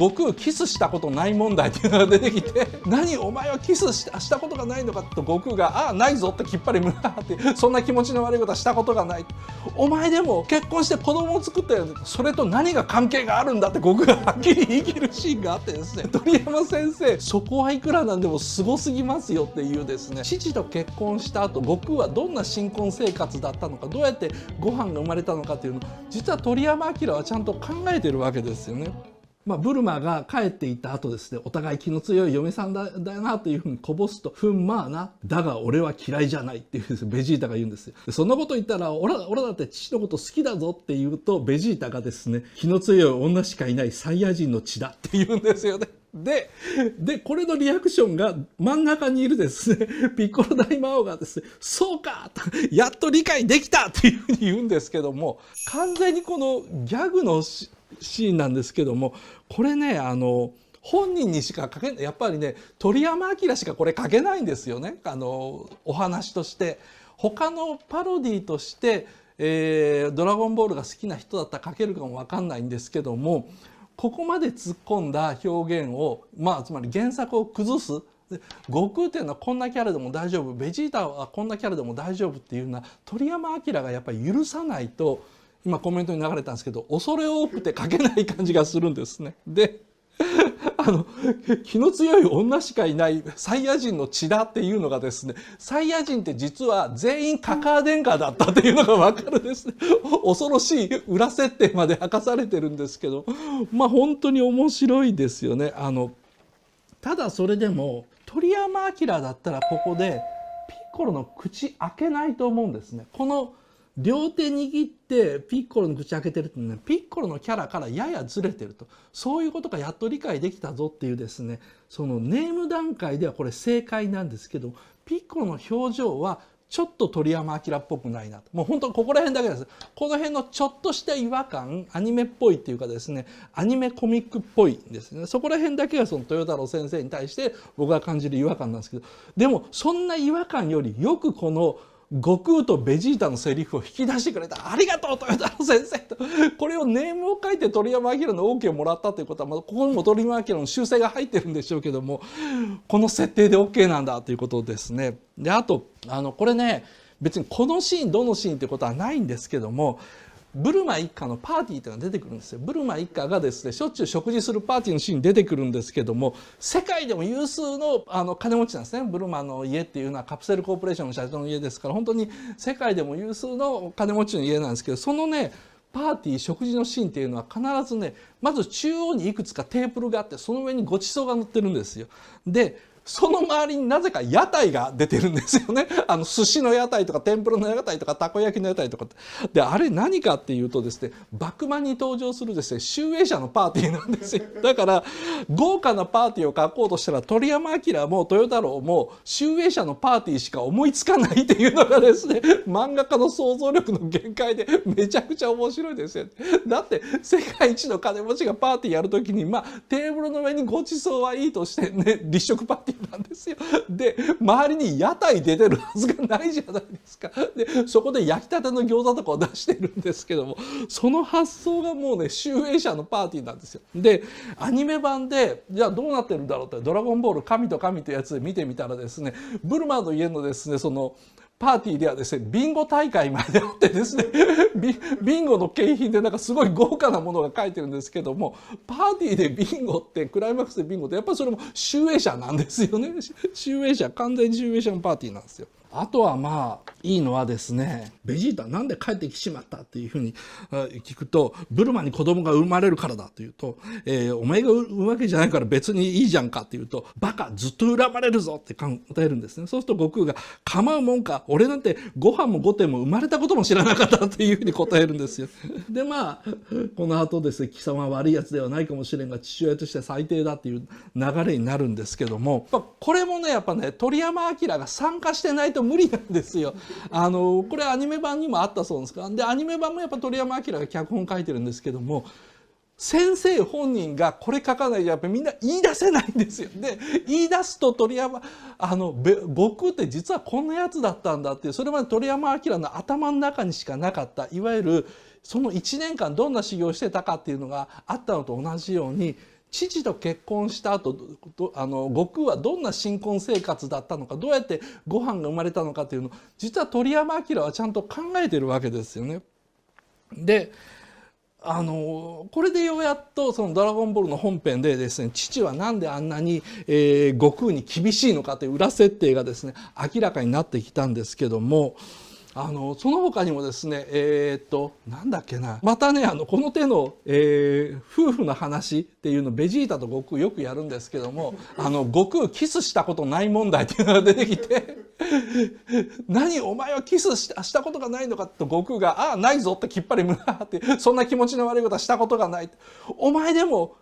悟空キスしたことない問題っていうのが出てきて 何お前はキスしたことがないのかと悟空がああないぞってきっぱりむ張ってそんな気持ちの悪いことはしたことがないお前でも結婚して子供を作ったよそれと何が関係があるんだって悟空がはっきり言い切るシーンがあってですね鳥山先生そこはいくらなんでもすごすぎますよっていうですね父と結婚した後悟空はどんな新婚生活だったのかどうやってご飯が生まれたのかっていうの実は鳥山明はちゃんと考えてるわけですよね。まあ、ブルマが帰っていった後ですね、お互い気の強い嫁さんだだなというふうにこぼすと、ふんまあな、だが俺は嫌いじゃないっていう、ね、ベジータが言うんですよ。そんなこと言ったら、俺俺だって父のこと好きだぞって言うと、ベジータがですね、気の強い女しかいないサイヤ人の血だって言うんですよね。で、で、これのリアクションが真ん中にいるですね、ピッコロ大魔王がですね、そうかとやっと理解できたっていうふうに言うんですけども、完全にこのギャグのシーンなんですけどもこれねあの本人にしか書けやっぱりね鳥山明しかこれ書けないんですよねあのお話として。他のパロディとして「えー、ドラゴンボール」が好きな人だったら書けるかも分かんないんですけどもここまで突っ込んだ表現を、まあ、つまり原作を崩す悟空っていうのはこんなキャラでも大丈夫ベジータはこんなキャラでも大丈夫っていうのは鳥山明がやっぱり許さないと。今コメントに流れたんですけど恐れ多くて書けない感じがするんですね。で あの気の強い女しかいないサイヤ人の血だっていうのがですねサイヤ人って実は全員カカア殿下だったっていうのが分かるですね恐ろしい裏設定まで明かされてるんですけどまあ本当に面白いですよね。あのただそれでも鳥山明だったらここでピッコロの口開けないと思うんですね。この両手握ってピッコロに口開けてるってねピッコロのキャラからややずれてるとそういうことがやっと理解できたぞっていうですねそのネーム段階ではこれ正解なんですけどピッコロの表情はちょっと鳥山明っぽくないなともう本当ここら辺だけですこの辺のちょっとした違和感アニメっぽいっていうかですねアニメコミックっぽいですねそこら辺だけがその豊太郎先生に対して僕が感じる違和感なんですけどでもそんな違和感よりよくこの「悟空とベジータのセリフを引き出してくれた。ありがとう、豊太郎先生と。これをネームを書いて鳥山明の OK をもらったということは、まあ、ここにも鳥山明の修正が入ってるんでしょうけども、この設定で OK なんだということですね。で、あと、あの、これね、別にこのシーン、どのシーンってことはないんですけども、ブルマ一家のパーティーというのが出てくるんですよブルマ一家がですねしょっちゅう食事するパーティーのシーン出てくるんですけども世界でも有数のあの金持ちなんですねブルマの家っていうのはカプセルコーポレーションの社長の家ですから本当に世界でも有数の金持ちの家なんですけどそのねパーティー食事のシーンっていうのは必ずねまず中央にいくつかテーブルがあってその上にごちそうが載ってるんですよ。でその周りになぜか屋台が出てるんですよね。あの、寿司の屋台とか天ぷらの屋台とかたこ焼きの屋台とか。で、あれ何かっていうとですね、幕間に登場するですね、集英社のパーティーなんですよ。だから、豪華なパーティーを書こうとしたら、鳥山明も豊太郎も集英社のパーティーしか思いつかないっていうのがですね、漫画家の想像力の限界でめちゃくちゃ面白いですよ。だって、世界一の金持ちがパーティーやるときに、まあ、テーブルの上にご馳走はいいとしてね、立食パーティーなんですよ。で周りに屋台出てるはずがないじゃないですか。でそこで焼きたての餃子とかを出してるんですけどもその発想がもうね集英社のパーティーなんですよ。でアニメ版でじゃあどうなってるんだろうって「ドラゴンボール神と神」というやつで見てみたらですねブルマの家のですねそのパーティーではですね、ビンゴ大会まであってですね、ビンゴの景品でなんかすごい豪華なものが書いてるんですけども、パーティーでビンゴって、クライマックスでビンゴって、やっぱりそれも集英社なんですよね。集英社、完全に集英者のパーティーなんですよ。あとはまあいいのはですねベジータなんで帰ってきしまったっていうふうに聞くとブルマに子供が生まれるからだというと、えー、お前が産むわけじゃないから別にいいじゃんかっていうとバカずっと恨まれるぞって考えるんですねそうすると悟空が構うもんか俺なんてご飯も御殿も生まれたことも知らなかったっていうふうに答えるんですよ でまあこの後ですね貴様は悪いやつではないかもしれんが父親として最低だっていう流れになるんですけどもこれもねやっぱね鳥山明が参加してないとと無理なんですよ。あのこれアニメ版にもあったそうですかでアニメ版もやっぱ鳥山明が脚本書いてるんですけども先生本人がこれ書かないとやっぱりみんな言い出せないんですよ。で言い出すと鳥山あの僕って実はこんなやつだったんだってそれまで鳥山明の頭の中にしかなかったいわゆるその1年間どんな修行してたかっていうのがあったのと同じように父と結婚した後あの悟空はどんな新婚生活だったのかどうやってご飯が生まれたのかというのを実は鳥山明はちゃんと考えてるわけですよね。であのこれでようやっと「そのドラゴンボール」の本編でですね父は何であんなに、えー、悟空に厳しいのかという裏設定がですね明らかになってきたんですけども。あのその他にもですねえー、っとなんだっけなまたねあのこの手の、えー、夫婦の話っていうのベジータと悟空よくやるんですけども あの悟空キスしたことない問題っていうのが出てきて 何お前はキスしたしたことがないのかと悟空が「ああないぞ」ってきっぱり胸張ってそんな気持ちの悪いことはしたことがないお前でも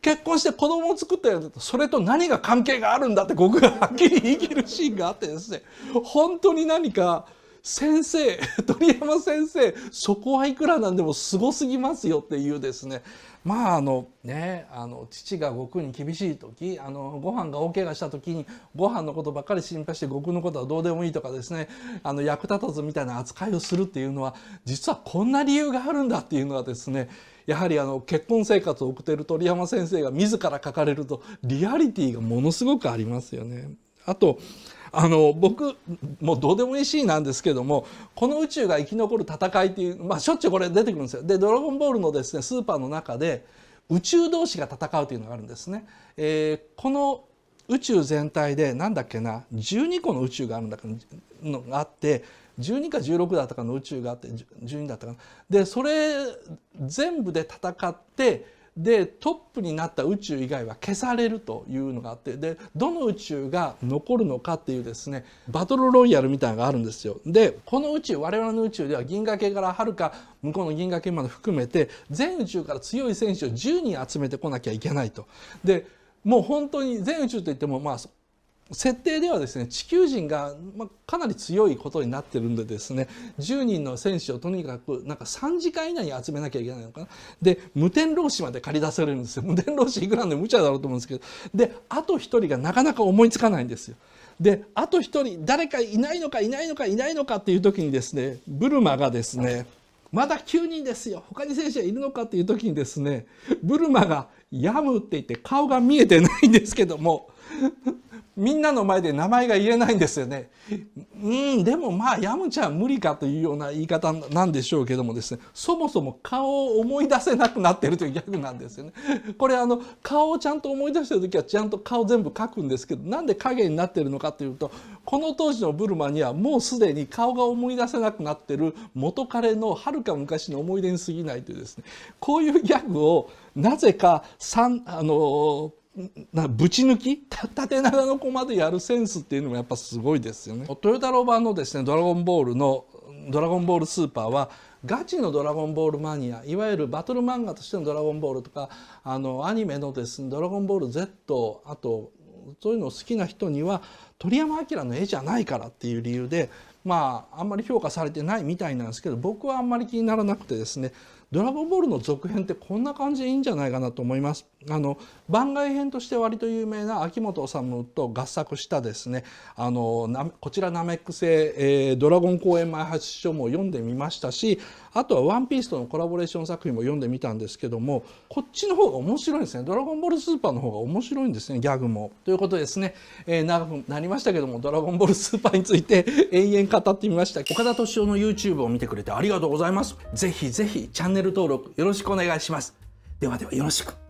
結婚して子供を作ったよそれと何が関係があるんだって悟空がはっきり言い切るシーンがあってですね本当に何か。先生 鳥山先生そこはいくらなんでもすごすぎますよっていうですねまああのねあの父が悟空に厳しい時あのご飯が大怪我した時にご飯のことばっかり心配して悟空のことはどうでもいいとかですねあの役立たずみたいな扱いをするっていうのは実はこんな理由があるんだっていうのはですねやはりあの結婚生活を送っている鳥山先生が自ら書かれるとリアリティがものすごくありますよね。あとあの僕もうどうでもいいシーンなんですけどもこの宇宙が生き残る戦いっていう、まあ、しょっちゅうこれ出てくるんですよ。で「ドラゴンボール」のですねスーパーの中で宇宙同士が戦うというのがあるんですね。えー、この宇宙全体でなんだっけな12個の宇宙があるんだのがあって12か16だったかの宇宙があって12だったかなでそれ全部で戦ってでトップになった宇宙以外は消されるというのがあってでどの宇宙が残るのかっていうですねバトルロイヤルみたいなのがあるんですよ。でこの宇宙我々の宇宙では銀河系からはるか向こうの銀河系まで含めて全宇宙から強い選手を10人集めてこなきゃいけないと。でもう本当に全宇宙といってもまあ設定ではですね地球人が、まかなり強いことになってるんでですね10人の選手をとにかくなんか3時間以内に集めなきゃいけないのかなで無天老師まで借り出されるんですよ無天老師いくらで無茶だろうと思うんですけどであと1人がなかなか思いつかないんですよ。であと1人誰かいないのかいないのかいないのかっていう時にですねブルマがですねまだ9人ですよ他に選手はいるのかっていう時にですねブルマが「やむ」って言って顔が見えてないんですけども。みんなの前で名前が言えないんですよね。うん、でもまあ、ヤムちゃん無理かというような言い方なんでしょうけどもですね、そもそも顔を思い出せなくなってるというギャグなんですよね。これあの、顔をちゃんと思い出してる時はちゃんと顔全部描くんですけど、なんで影になってるのかというと、この当時のブルマにはもうすでに顔が思い出せなくなってる元彼のはるか昔の思い出に過ぎないというですね、こういうギャグをなぜか3、あの、なぶち抜き縦長の子までやるセンスっていうのもやっぱすごいですよね。トヨタロ版のですね「ドラゴンボール」の「ドラゴンボールスーパー」はガチの「ドラゴンボールマニア」いわゆるバトル漫画としての「ドラゴンボール」とかあのアニメのですね「ドラゴンボール Z」あとそういうのを好きな人には鳥山明の絵じゃないからっていう理由でまああんまり評価されてないみたいなんですけど僕はあんまり気にならなくてですね「ドラゴンボール」の続編ってこんな感じでいいんじゃないかなと思います。あの番外編として割と有名な秋元治と合作したですねあのこちらナメック星、えー、ドラゴン公演前発書も読んでみましたしあとは「ワンピースとのコラボレーション作品も読んでみたんですけどもこっちの方が面白いですね「ドラゴンボールスーパー」の方が面白いんですねギャグも。ということですね、えー、長くなりましたけども「ドラゴンボールスーパー」について 延々語ってみました岡田敏夫の YouTube を見てくれてありがとうございます。ぜひぜひチャンネル登録よろしくお願いします。ではではよろしく。